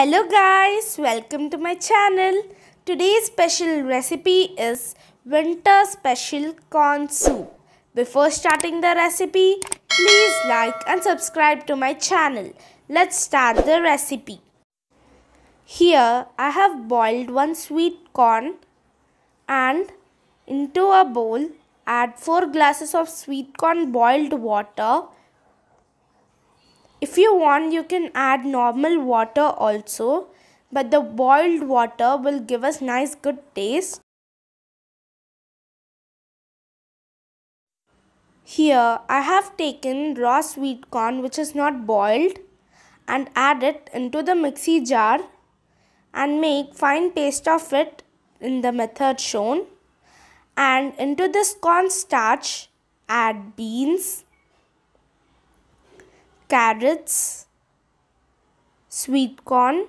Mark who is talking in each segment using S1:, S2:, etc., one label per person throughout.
S1: Hello guys, welcome to my channel. Today's special recipe is winter special corn soup. Before starting the recipe, please like and subscribe to my channel. Let's start the recipe. Here I have boiled one sweet corn and into a bowl add 4 glasses of sweet corn boiled water if you want, you can add normal
S2: water also, but the boiled water will give us nice good taste. Here I have taken raw sweet corn which is not boiled and add it
S1: into the mixie jar and make fine paste of it in the method shown and into this corn starch, add beans carrots, sweet corn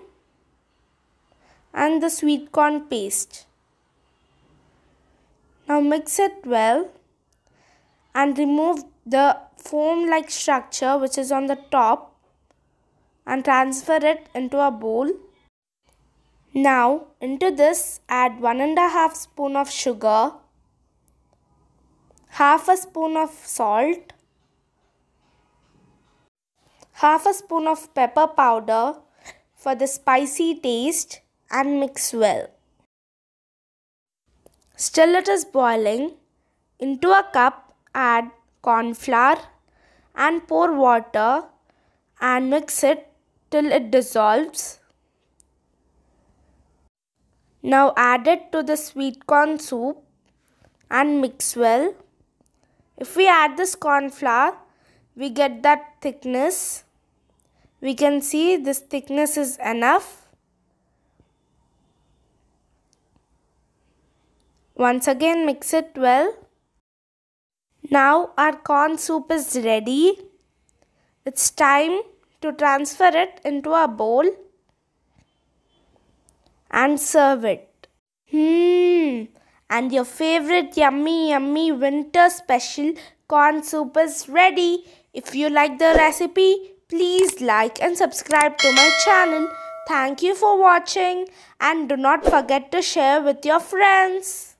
S1: and the sweet corn paste. Now mix it well and remove the foam like structure which is on the top and transfer it into a bowl. Now into this add one and a half spoon of sugar, half a spoon of salt half a spoon of pepper powder for the spicy taste and mix well. Still it is boiling. Into a cup add corn flour and pour water and mix it till it dissolves. Now add it to the sweet corn soup and mix well. If we add this corn flour, we get that thickness we can see this thickness is enough. Once again mix it well. Now our corn soup is ready. It's time to transfer it into a bowl and serve it. Hmm. And your favorite yummy yummy winter special corn soup is ready. If you like the recipe, Please like and subscribe to my
S2: channel. Thank you for watching and do not forget to share with your friends.